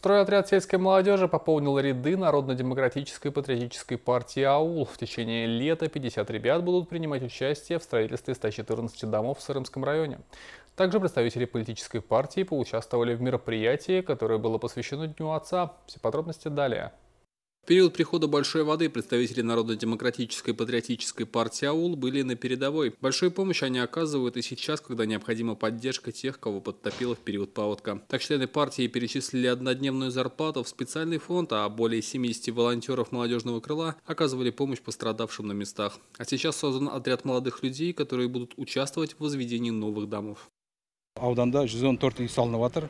Стройотряд сельской молодежи пополнил ряды Народно-демократической патриотической партии «Аул». В течение лета 50 ребят будут принимать участие в строительстве 114 домов в Сырымском районе. Также представители политической партии поучаствовали в мероприятии, которое было посвящено Дню Отца. Все подробности далее период прихода большой воды представители Народно-демократической патриотической партии «Аул» были на передовой. Большую помощь они оказывают и сейчас, когда необходима поддержка тех, кого подтопило в период паводка. Так члены партии перечислили однодневную зарплату в специальный фонд, а более 70 волонтеров молодежного крыла оказывали помощь пострадавшим на местах. А сейчас создан отряд молодых людей, которые будут участвовать в возведении новых домов. ауданда 114 үй салынып жатыр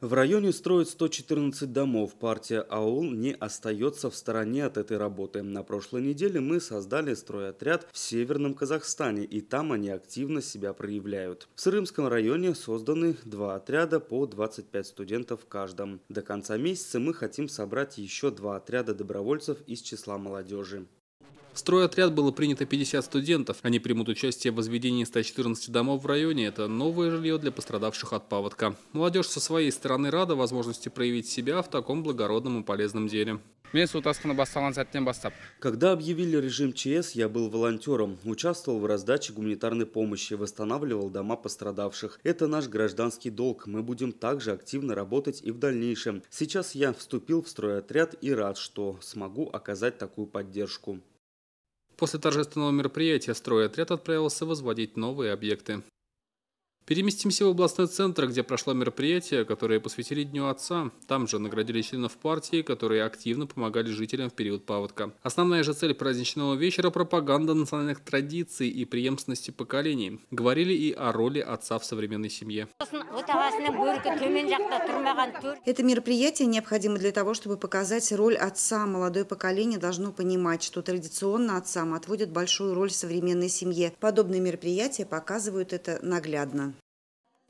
в районе строят 114 домов. Партия АОЛ не остается в стороне от этой работы. На прошлой неделе мы создали стройотряд в Северном Казахстане, и там они активно себя проявляют. В Сырымском районе созданы два отряда по 25 студентов в каждом. До конца месяца мы хотим собрать еще два отряда добровольцев из числа молодежи. В стройотряд было принято 50 студентов. Они примут участие в возведении 114 домов в районе. Это новое жилье для пострадавших от паводка. Молодежь со своей стороны рада возможности проявить себя в таком благородном и полезном деле. Когда объявили режим ЧС, я был волонтером. Участвовал в раздаче гуманитарной помощи, восстанавливал дома пострадавших. Это наш гражданский долг. Мы будем также активно работать и в дальнейшем. Сейчас я вступил в стройотряд и рад, что смогу оказать такую поддержку. После торжественного мероприятия стройотряд отправился возводить новые объекты. Переместимся в областной центр, где прошло мероприятие, которое посвятили Дню Отца. Там же наградили членов партии, которые активно помогали жителям в период паводка. Основная же цель праздничного вечера – пропаганда национальных традиций и преемственности поколений. Говорили и о роли отца в современной семье. Это мероприятие необходимо для того, чтобы показать роль отца. Молодое поколение должно понимать, что традиционно отцам отводят большую роль в современной семье. Подобные мероприятия показывают это наглядно.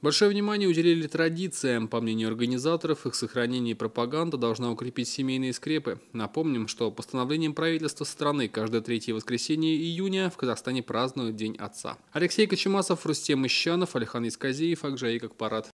Большое внимание уделили традициям. По мнению организаторов, их сохранение и пропаганда должна укрепить семейные скрепы. Напомним, что постановлением правительства страны каждое третье воскресенье июня в Казахстане празднуют День Отца. Алексей Кочемасов, Рустем Ищанов, Алихан Исказеев, Акжаи Акпарат.